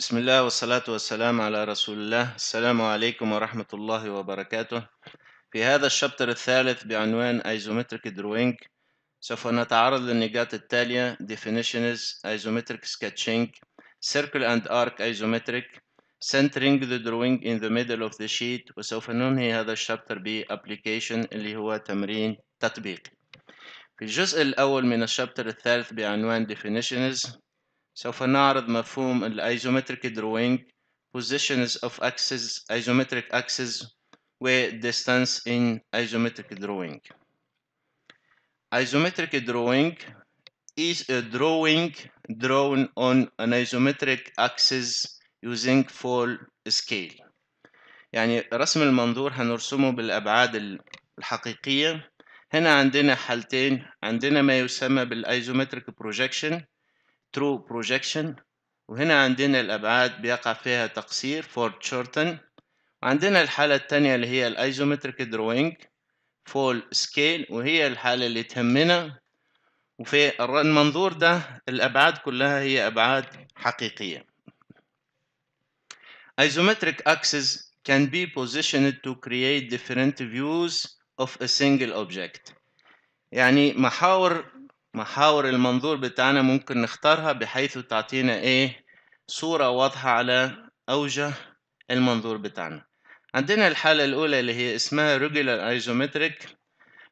بسم الله والصلاة والسلام على رسول الله السلام عليكم ورحمة الله وبركاته في هذا الشابتر الثالث بعنوان Isometric Drawing سوف نتعرض للنقاط التالية Definitions Isometric Sketching Circle and Arc Isometric Centering the Drawing in the Middle of the Sheet وسوف ننهي هذا الشابتر ب Application اللي هو تمرين تطبيقي في الجزء الأول من الشابتر الثالث بعنوان Definitions سوف نعرض مفهوم الايزومتريك دروينج positions of axes isometric axes و distance in isometric drawing isometric drawing is a drawing drawn on an isometric axis using full scale يعني رسم المنظور هنرسمه بالأبعاد الحقيقية هنا عندنا حالتين عندنا ما يسمى بالايزومتريك بروجكشن true projection وهنا عندنا الأبعاد بيقع فيها تقصير for شورتن وعندنا الحالة التانية اللي هي الايزومتريك دروينج فول سكيل وهي الحالة اللي تهمنا وفي المنظور ده الأبعاد كلها هي أبعاد حقيقية Isometric axes can be positioned to create different views of a single object يعني محاور محاور المنظور بتاعنا ممكن نختارها بحيث تعطينا ايه صورة واضحة على أوجه المنظور بتاعنا عندنا الحالة الأولى اللي هي اسمها regular isometric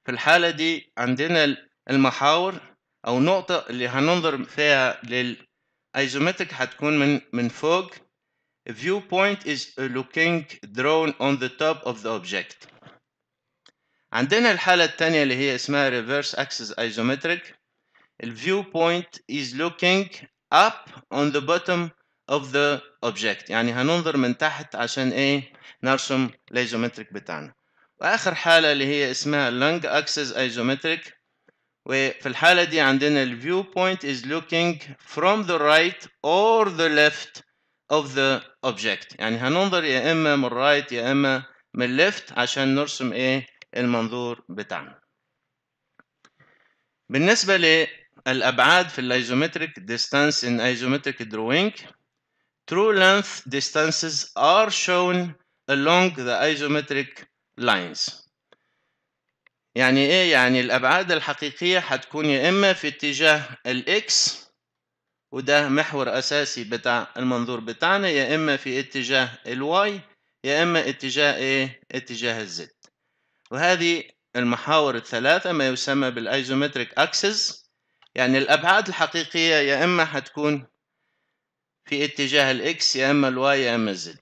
في الحالة دي عندنا المحاور أو نقطة اللي هننظر فيها للايزومتريك هتكون من من فوق viewpoint is looking drawn on the top of the object عندنا الحالة الثانية اللي هي اسمها reverse axis isometric viewpoint is looking up on the bottom of the object يعني هننظر من تحت عشان ايه نرسم الايزومتريك بتاعنا واخر حاله اللي هي اسمها long axis isometric وفي الحاله دي عندنا ال viewpoint is looking from the right or the left of the object يعني هننظر يا اما من right يا اما من left عشان نرسم ايه المنظور بتاعنا بالنسبه الأبعاد في الايزومتريك distance in isometric drawing true length distances are shown along the isometric lines يعني ايه يعني الأبعاد الحقيقية هتكون يا إما في اتجاه الإكس وده محور أساسي بتاع المنظور بتاعنا يا إما في اتجاه الواي يا إما اتجاه ايه اتجاه الزد وهذه المحاور الثلاثة ما يسمى بالايزومتريك أكسس يعني الأبعاد الحقيقية يا إما هتكون في اتجاه الإكس يا إما الواي يا إما الزد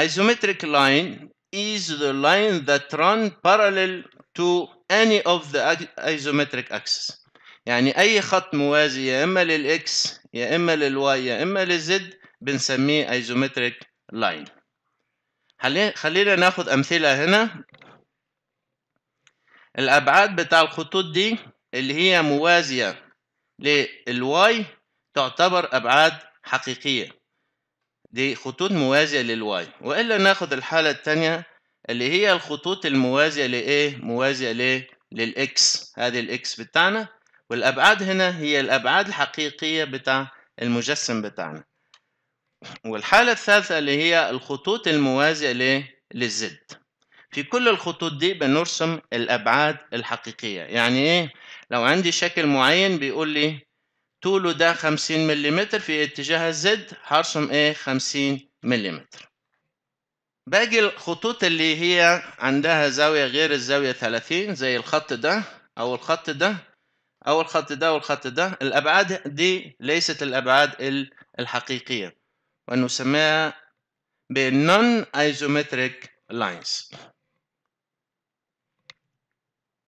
isometric line is the line that run parallel to any of the isometric axis يعني أي خط موازي يا إما للإكس يا إما للواي يا إما للزد بنسميه isometric line خلينا ناخد أمثلة هنا الأبعاد بتاع الخطوط دي اللي هي موازية للواي تعتبر أبعاد حقيقية دي خطوط موازية للواي وإلا ناخد الحالة التانية اللي هي الخطوط الموازية لإيه؟ موازية لإيه؟ للإكس هذه الإكس بتاعنا والأبعاد هنا هي الأبعاد الحقيقية بتاع المجسم بتاعنا والحالة الثالثة اللي هي الخطوط الموازية لإيه؟ للزد في كل الخطوط دي بنرسم الأبعاد الحقيقية يعني إيه؟ لو عندي شكل معين بيقول لي طوله ده 50 ملم في اتجاه الزد هرسم ايه 50 ملم باقي الخطوط اللي هي عندها زاوية غير الزاوية 30 زي الخط ده أو الخط ده أو الخط ده والخط ده الأبعاد دي ليست الأبعاد الحقيقية ونسميها بالنون ايزومتريك لاينز